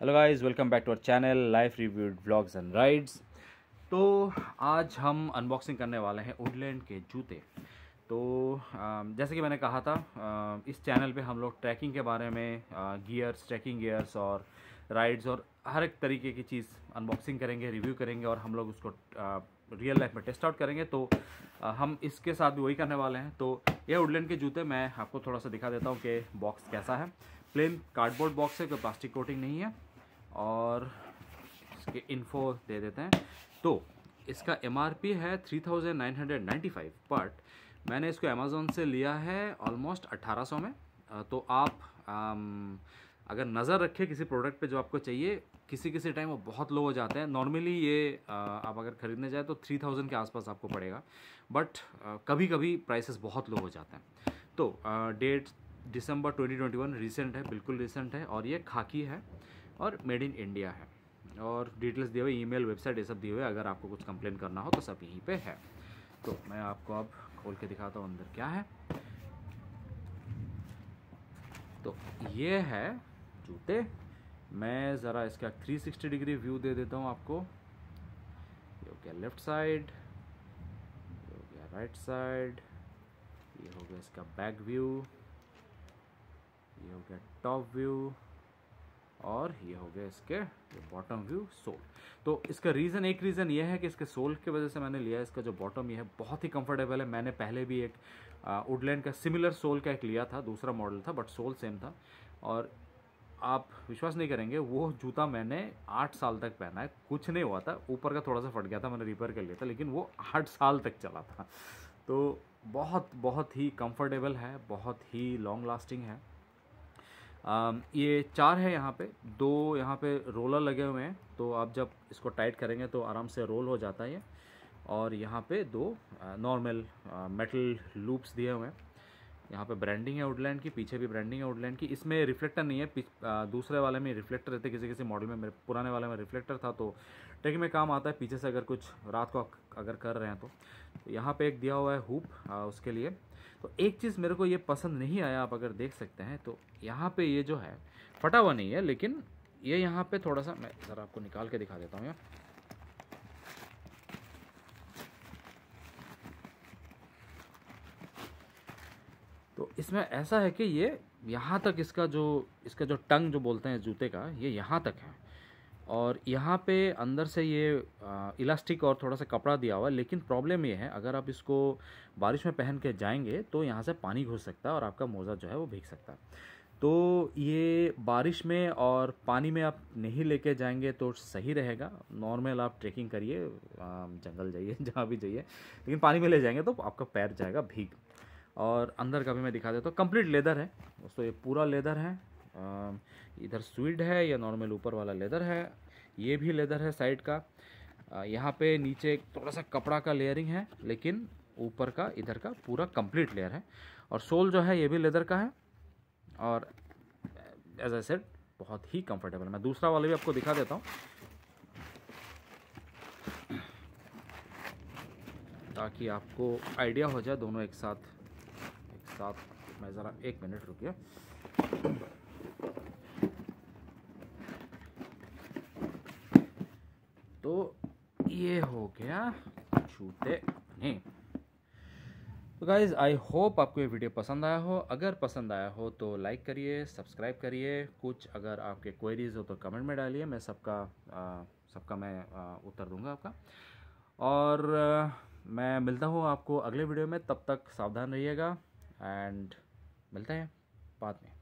hello guys welcome back to our channel life reviewed vlogs and rides तो आज हम unboxing करने वाले हैं वुडलैंड के जूते तो जैसे कि मैंने कहा था इस चैनल पे हम लोग ट्रैकिंग के बारे में गियर्स ट्रैकिंग गियर्स और राइड्स और हर एक तरीके की चीज़ अनबॉक्सिंग करेंगे रिव्यू करेंगे और हम लोग उसको रियल लाइफ में टेस्ट आउट करेंगे तो हम इसके साथ भी वही करने वाले हैं तो ये वुडलैंड के जूते मैं आपको थोड़ा सा दिखा देता हूँ कि बॉक्स कैसा है प्लेन कार्डबोर्ड बॉक्स है कोई प्लास्टिक कोटिंग नहीं है और इसके इन्फो दे देते हैं तो इसका एम है three thousand nine hundred ninety five but मैंने इसको अमेज़ोन से लिया है ऑलमोस्ट अट्ठारह सौ में तो आप आम, अगर नज़र रखें किसी प्रोडक्ट पे जो आपको चाहिए किसी किसी टाइम वो बहुत लो हो जाते हैं नॉर्मली ये आ, आप अगर ख़रीदने जाए तो थ्री थाउजेंड के आसपास आपको पड़ेगा बट कभी कभी प्राइसेस बहुत लो हो जाते हैं तो डेट दिसंबर 2021 रिसेंट है बिल्कुल रिसेंट है और ये खाकी है और मेड इन इंडिया है और डिटेल्स दिए हुए ईमेल वेबसाइट ये सब दिए हुए अगर आपको कुछ कंप्लेन करना हो तो सब यहीं पे है तो मैं आपको अब खोल के दिखाता हूँ अंदर क्या है तो ये है जूते मैं ज़रा इसका 360 डिग्री व्यू दे देता हूँ आपको ये हो गया लेफ्ट साइड ये हो गया राइट साइड ये हो गया इसका बैक व्यू गया टॉप व्यू और ये हो गया इसके बॉटम व्यू सोल तो इसका रीज़न एक रीज़न ये है कि इसके सोल की वजह से मैंने लिया इसका जो बॉटम ये है बहुत ही कंफर्टेबल है मैंने पहले भी एक वुडलैंड का सिमिलर सोल का एक लिया था दूसरा मॉडल था बट सोल सेम था और आप विश्वास नहीं करेंगे वो जूता मैंने आठ साल तक पहना है कुछ नहीं हुआ था ऊपर का थोड़ा सा फट गया था मैंने रिपेयर कर लिया था लेकिन वो आठ साल तक चला था तो बहुत बहुत ही कंफर्टेबल है बहुत ही लॉन्ग लास्टिंग है Um, ये चार है यहाँ पे दो यहाँ पे रोलर लगे हुए हैं तो आप जब इसको टाइट करेंगे तो आराम से रोल हो जाता है ये और यहाँ पे दो नॉर्मल मेटल लूप्स दिए हुए हैं यहाँ पे ब्रांडिंग है वुडलैंड की पीछे भी ब्रांडिंग है वुडलैंड की इसमें रिफ्लेक्टर नहीं है दूसरे वाले में रिफ्लेक्टर रहते किसी किसी मॉडल में मेरे पुराने वाले में रिफ्लेक्टर था तो टेक में काम आता है पीछे से अगर कुछ रात को अगर कर रहे हैं तो, तो यहाँ पे एक दिया हुआ है हुप आ, उसके लिए तो एक चीज़ मेरे को ये पसंद नहीं आया आप अगर देख सकते हैं तो यहाँ पर ये जो है फटा हुआ नहीं है लेकिन ये यहाँ पर थोड़ा सा मैं सर आपको निकाल के दिखा देता हूँ यहाँ तो इसमें ऐसा है कि ये यहाँ तक इसका जो इसका जो टंग जो बोलते हैं जूते का ये यहाँ तक है और यहाँ पे अंदर से ये इलास्टिक और थोड़ा सा कपड़ा दिया हुआ है लेकिन प्रॉब्लम ये है अगर आप इसको बारिश में पहन के जाएंगे तो यहाँ से पानी घुस सकता है और आपका मोज़ा जो है वो भीग सकता है तो ये बारिश में और पानी में आप नहीं लेके जाएंगे तो सही रहेगा नॉर्मल आप ट्रैकिंग करिए जंगल जाइए जहाँ भी जाइए लेकिन पानी में ले जाएंगे तो आपका पैर जाएगा भीग और अंदर का भी मैं दिखा देता हूँ कंप्लीट लेदर है दोस्तों ये पूरा लेदर है इधर स्वीड है या नॉर्मल ऊपर वाला लेदर है ये भी लेदर है साइड का यहाँ पे नीचे एक थोड़ा सा कपड़ा का लेयरिंग है लेकिन ऊपर का इधर का पूरा कंप्लीट लेयर है और सोल जो है ये भी लेदर का है और एज ए सेट बहुत ही कंफर्टेबल मैं दूसरा वाला भी आपको दिखा देता हूँ ताकि आपको आइडिया हो जाए दोनों एक साथ साथ मैं ज़रा एक मिनट रुकिए तो ये हो गया छूटे नहीं तो गाइज़ आई होप आपको ये वीडियो पसंद आया हो अगर पसंद आया हो तो लाइक करिए सब्सक्राइब करिए कुछ अगर आपके क्वेरीज हो तो कमेंट में डालिए मैं सबका सबका मैं आ, उत्तर दूंगा आपका और आ, मैं मिलता हूँ आपको अगले वीडियो में तब तक सावधान रहिएगा एंड मिलते हैं बाद में